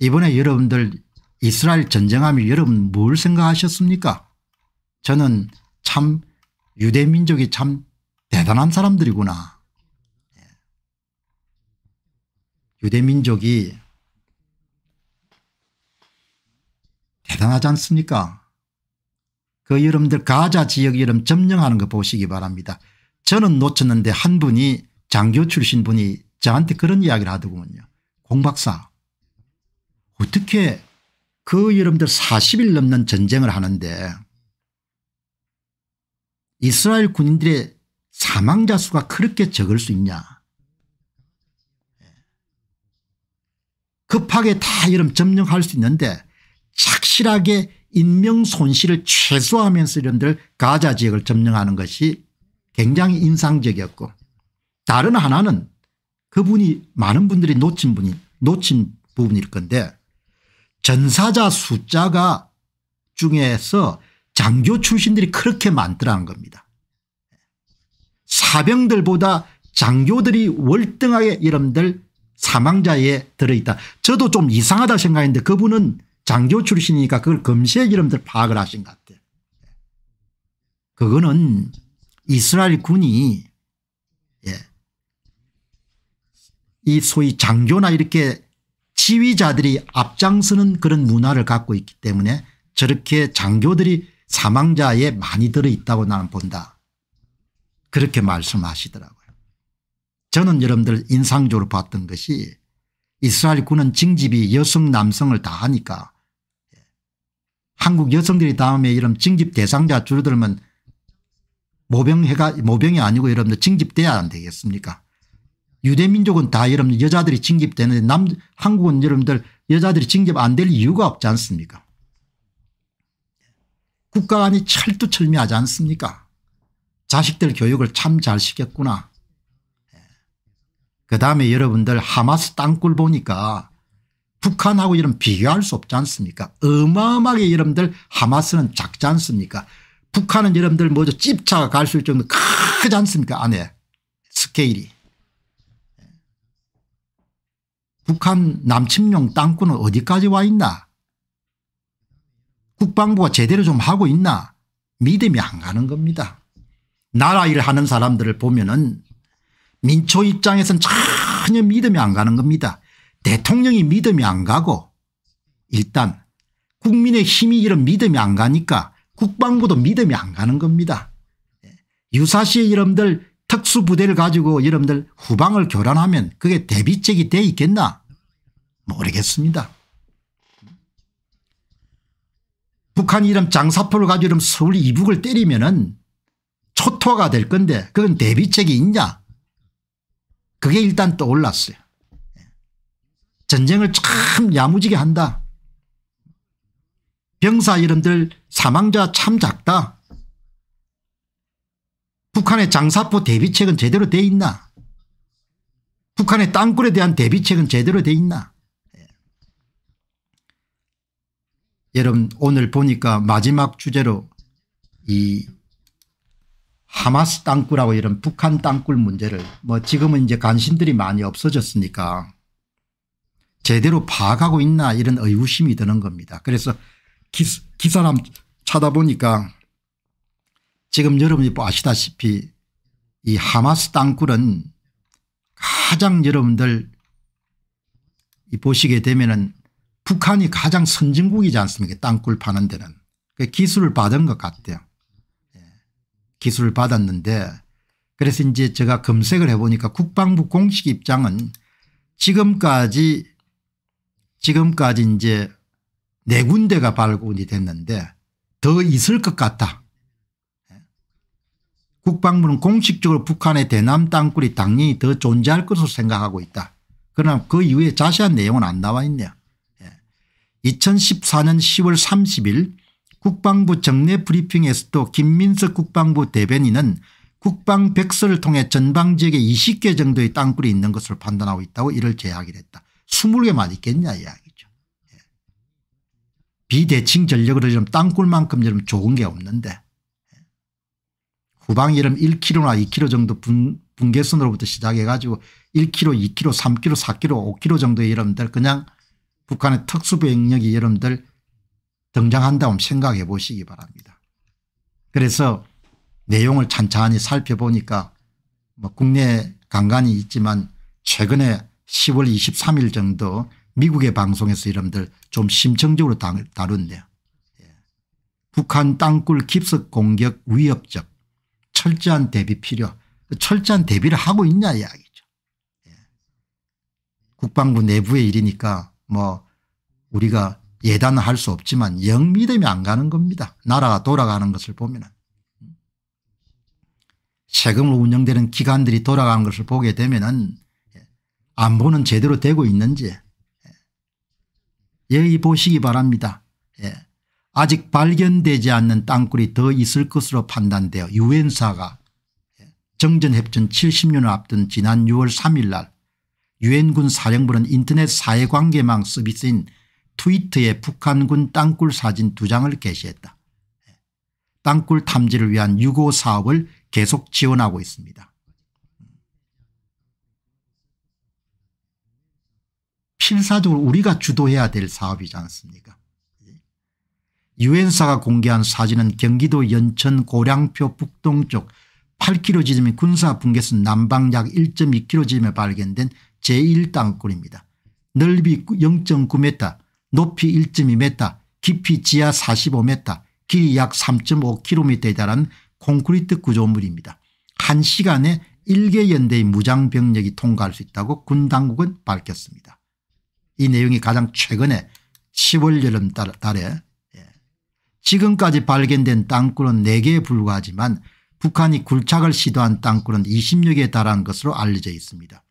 이번에 여러분들 이스라엘 전쟁하면 여러분 뭘 생각하셨습니까 저는 참 유대민족이 참 대단한 사람들이구나 예. 유대민족이 대단하지 않습니까 그 여러분들 가자 지역 여름 점령하는 거 보시기 바랍니다. 저는 놓쳤는데 한 분이 장교 출신 분이 저한테 그런 이야기를 하더군요. 공박사 어떻게 그 여러분들 40일 넘는 전쟁을 하는데 이스라엘 군인들의 사망자 수가 그렇게 적을 수 있냐 급하게 다 여러분 점령할 수 있는데 착실하게 인명 손실을 최소화하면서 여러분들 가자 지역을 점령하는 것이 굉장히 인상적이었고 다른 하나는 그분이 많은 분들이 놓친 분이 놓친 부분일 건데 전사자 숫자가 중에서 장교 출신들이 그렇게 많더라는 겁니다. 사병들보다 장교들이 월등하게 이름들 사망자에 들어있다. 저도 좀 이상하다 생각했는데 그분은 장교 출신이니까 그걸 검시의 이름들 파악을 하신 것 같아요. 그거는 이스라엘 군이 예. 이 소위 장교나 이렇게 지휘자들이 앞장서는 그런 문화를 갖고 있기 때문에 저렇게 장교들이 사망자에 많이 들어있다고 나는 본다. 그렇게 말씀하시더라고요. 저는 여러분들 인상적으로 봤던 것이 이스라엘 군은 징집이 여성 남성을 다 하니까 예. 한국 여성들이 다음에 이런 징집 대상자 줄들면 어 모병해가 모병이 아니고 여러분들 징집돼야 안 되겠습니까 유대민족은 다 여러분 여자들이 징집되는데 남 한국은 여러분들 여자들이 징집 안 될 이유가 없지 않습니까 국가안이 철두철미하지 않습니까 자식들 교육을 참 잘 시켰구나 예. 그다음에 여러분들 하마스 땅굴 보니까 북한하고 이런 비교할 수 없지 않습니까 어마어마하게 여러분들 하마스는 작지 않습니까 북한은 여러분들 뭐죠 집차가 갈 수 있을 정도 크지 않습니까 안에 스케일이 북한 남침용 땅꾼은 어디까지 와 있나 국방부가 제대로 좀 하고 있나 믿음이 안 가는 겁니다. 나라 일을 하는 사람들을 보면 은 민초 입장에서는 전혀 믿음이 안 가는 겁니다. 대통령이 믿음이 안 가고 일단 국민의 힘이 이런 믿음이 안 가니까 국방부도 믿음이 안 가는 겁니다. 유사시의 여러분들 특수부대를 가지고 여러분들 후방을 교란하면 그게 대비책이 돼 있겠나 모르겠습니다. 북한이 름 장사포를 가지고 이런 서울 이북을 때리면은 초토가 화될 건데 그건 대비책이 있냐 그게 일단 떠올랐어요. 전쟁을 참 야무지게 한다. 병사 이름들 사망자 참 작다. 북한의 장사포 대비책은 제대로 돼 있나 북한의 땅굴에 대한 대비책은 제대로 돼 있나 여러분 오늘 보니까 마지막 주제로 이 하마스 땅굴하고 이런 북한 땅굴 문제를 뭐 지금은 이제 관심들이 많이 없어졌으니까 제대로 파악하고 있나 이런 의구심이 드는 겁니다. 그래서 기, 사람 찾아보니까 지금 여러분이 뭐 아시다시피 이 하마스 땅굴은 가장 여러분들 보시게 되면은 북한이 가장 선진국이지 않습니까 땅굴 파는 데는 그 기술을 받은 것 같아요. 예. 기술을 받았는데 그래서 이제 제가 검색을 해보니까 국방부 공식 입장은 지금까지 지금까지 이제 네 군데가 발굴이 됐는데 더 있을 것 같다. 예. 국방부는 공식적으로 북한의 대남 땅굴이 당연히 더 존재할 것으로 생각하고 있다. 그러나 그 이후에 자세한 내용은 안 나와 있네요. 2014년 10월 30일 국방부 정례 브리핑에서도 김민석 국방부 대변인은 국방 백서를 통해 전방 지역에 20개 정도의 땅굴이 있는 것을 판단하고 있다고 이를 제약을 했다. 20개만 있겠냐 이야기죠. 예. 비대칭 전력으로 좀 땅굴만큼 좀 좋은 게 없는데 예. 후방 이름 1km나 2km 정도 분, 분계선으로부터 시작해 가지고 1km, 2km, 3km, 4km, 5km 정도의 이름들 그냥 북한의 특수병력이 여러분들 등장한다고 생각해 보시기 바랍니다. 그래서 내용을 찬찬히 살펴보니까 뭐 국내 간간이 있지만 최근에 10월 23일 정도 미국의 방송에서 여러분들 좀 심층적으로 다룬대요. 예. 북한 땅굴 깊숙 공격 위협적 철저한 대비 필요 철저한 대비를 하고 있냐 이야기죠. 예. 국방부 내부의 일이니까 뭐 우리가 예단할 수 없지만 영 믿음이 안 가는 겁니다. 나라가 돌아가는 것을 보면 세금으로 운영되는 기관들이 돌아가는 것을 보게 되면 안보는 제대로 되고 있는지 여의 예, 보시기 바랍니다. 예. 아직 발견되지 않는 땅굴이 더 있을 것으로 판단되어 유엔사가 예, 정전협전 70년을 앞둔 지난 6월 3일 날 유엔군 사령부는 인터넷 사회관계망 서비스인 트위터에 북한군 땅굴 사진 두 장을 게시했다. 땅굴 탐지를 위한 유고 사업을 계속 지원하고 있습니다. 필사적으로 우리가 주도해야 될 사업이지 않습니까 유엔사가 공개한 사진은 경기도 연천 고량표 북동쪽 8km 지점의 군사 분계선 남방 약 1.2km 지점에 발견된 제1땅굴입니다. 넓이 0.9m 높이 1.2m 깊이 지하 45m 길이 약 3.5km에 달한 콘크리트 구조물입니다. 한 시간에 1개 연대의 무장병력이 통과할 수 있다고 군 당국은 밝혔습니다. 이 내용이 가장 최근에 10월 여름 달에 예, 지금까지 발견된 땅굴은 4개에 불과하지만 북한이 굴착을 시도한 땅굴은 2 6에 달한 것으로 알려져 있습니다.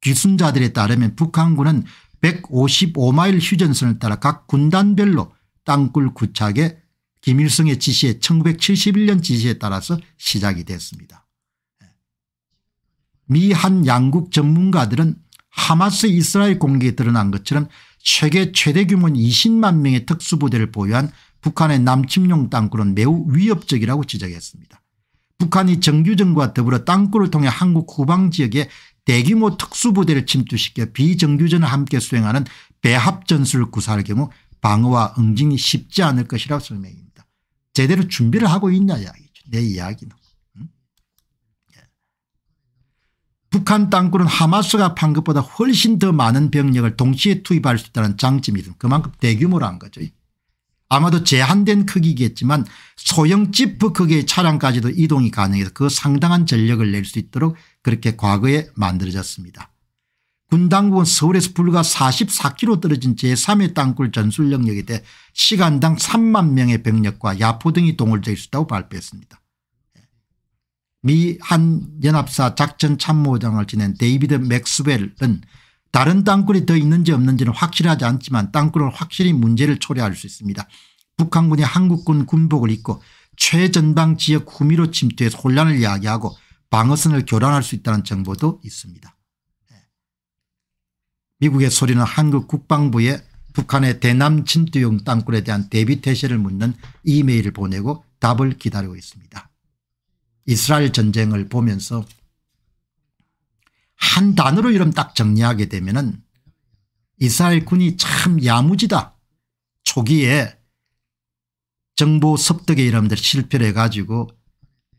귀순자들에 따르면 북한군은 155마일 휴전선을 따라 각 군단별로 땅굴 구착에 김일성의 지시에 1971년 지시에 따라서 시작이 됐습니다. 미한 양국 전문가들은 하마스 이스라엘 공격에 드러난 것처럼 세계 최대 규모인 20만 명의 특수부대를 보유한 북한의 남침용 땅굴은 매우 위협적이라고 지적했습니다. 북한이 정규전과 더불어 땅굴을 통해 한국 후방지역에 대규모 특수부대를 침투시켜 비정규전을 함께 수행하는 배합전술을 구사할 경우 방어와 응징이 쉽지 않을 것이라고 설명입니다. 제대로 준비를 하고 있냐 이야기죠. 내 이야기는. 음? 예. 북한 땅굴은 하마스가 판 것보다 훨씬 더 많은 병력을 동시에 투입할 수 있다는 장점이 있음 그만큼 대규모란 거죠. 아마도 제한된 크기겠지만 소형 지프 크기의 차량까지도 이동이 가능해서 그 상당한 전력을 낼 수 있도록 그렇게 과거에 만들어졌습니다. 군당국은 서울에서 불과 44km 떨어진 제3의 땅굴 전술 영역에 대해 시간당 3만 명의 병력과 야포 등이 동원되어 있다고 발표했습니다. 미 한 연합사 작전 참모장을 지낸 데이비드 맥스웰은 다른 땅굴이 더 있는지 없는지는 확실하지 않지만 땅굴은 확실히 문제를 초래할 수 있습니다. 북한군이 한국군 군복을 입고 최전방 지역 구미로 침투해서 혼란을 야기하고 방어선을 교란할 수 있다는 정보도 있습니다. 예. 미국의 소리는 한국 국방부에 북한의 대남 침투용 땅굴에 대한 대비 태세를 묻는 이메일을 보내고 답을 기다리고 있습니다. 이스라엘 전쟁을 보면서 한 단어로 이름 딱 정리하게 되면은 이스라엘 군이 참 야무지다. 초기에 정보 섭득의 이름들 실패를 해가지고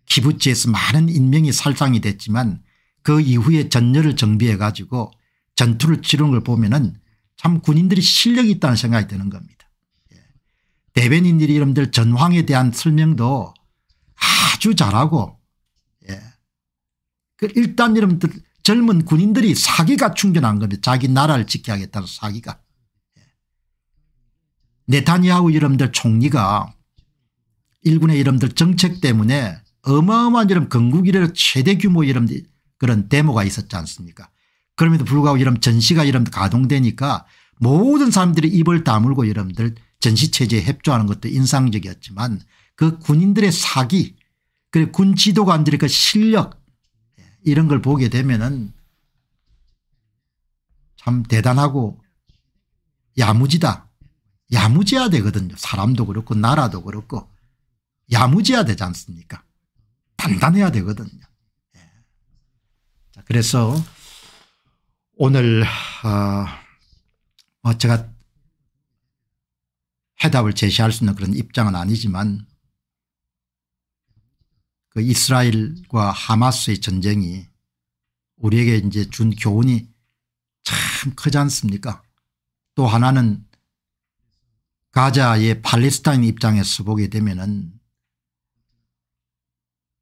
기부지에서 많은 인명이 살상이 됐지만 그 이후에 전열을 정비해가지고 전투를 치른 걸 보면은 참 군인들이 실력이 있다는 생각이 드는 겁니다. 예. 대변인들이 이름들 전황에 대한 설명도 아주 잘하고 예. 그 일단 이름들 젊은 군인들이 사기가 충전한 겁니다. 자기 나라를 지켜야겠다는 사기가. 네타니야후 이름들 총리가 일군의 이름들 정책 때문에 어마어마한 이름 건국 이래 최대 규모 이름 그런 데모가 있었지 않습니까 그럼에도 불구하고 이름 전시가 이름 가동되니까 모든 사람들이 입을 다물고 이름들 전시체제에 협조하는 것도 인상적이었지만 그 군인들의 사기 그리고 군 지도관들의 그 실력 이런 걸 보게 되면은 참 대단하고 야무지다. 야무져야 되거든요. 사람도 그렇고 나라도 그렇고 야무져야 되지 않습니까? 단단해야 되거든요. 예. 자, 그래서 오늘 어, 제가 해답을 제시할 수 있는 그런 입장은 아니지만 그 이스라엘과 하마스의 전쟁이 우리에게 이제 준 교훈이 참 크지 않습니까 또 하나는 가자의 팔레스타인 입장에서 보게 되면은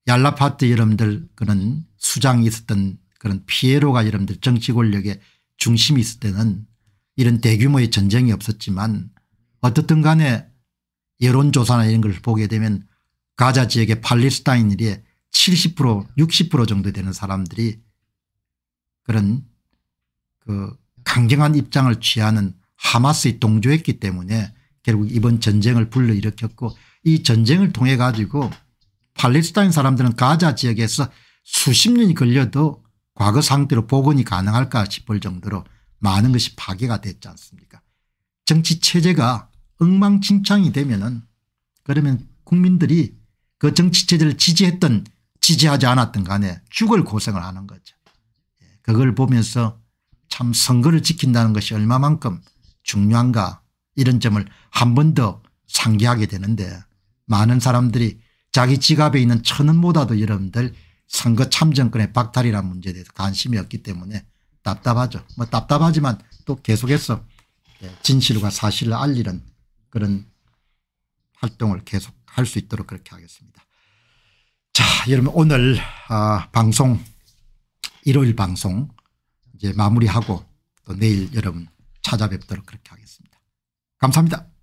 얄라파트 여러분들 그런 수장이 있었던 그런 피에로가 여러분들 정치 권력의 중심이 있을 때는 이런 대규모의 전쟁이 없었지만 어떻든 간에 여론조사나 이런 걸 보게 되면 가자 지역의 팔레스타인인의 70% 60% 정도 되는 사람들이 그런 그 강경한 입장을 취하는 하마스의 동조했기 때문에 결국 이번 전쟁을 불러일으켰고 이 전쟁을 통해 가지고 팔레스타인 사람들은 가자 지역에서 수십 년이 걸려도 과거 상태로 복원이 가능할까 싶을 정도로 많은 것이 파괴가 됐지 않습니까 정치 체제가 엉망진창이 되면 은 그러면 국민들이 그 정치체제를 지지했던 지지하지 않았던 간에 죽을 고생을 하는 거죠. 예, 그걸 보면서 참 선거를 지킨다는 것이 얼마만큼 중요한가 이런 점을 한 번 더 상기하게 되는데 많은 사람들이 자기 지갑에 있는 천 원보다도 여러분들 선거 참정권의 박탈이라는 문제에 대해서 관심이 없기 때문에 답답하죠. 뭐 답답하지만 또 계속해서 예, 진실과 사실을 알리는 그런 활동을 계속 할수 있도록 그렇게 하겠습니다. 자 여러분 오늘 아, 방송 일요일 방송 이제 마무리하고 또 내일 여러분 찾아뵙도록 그렇게 하겠습니다. 감사합니다.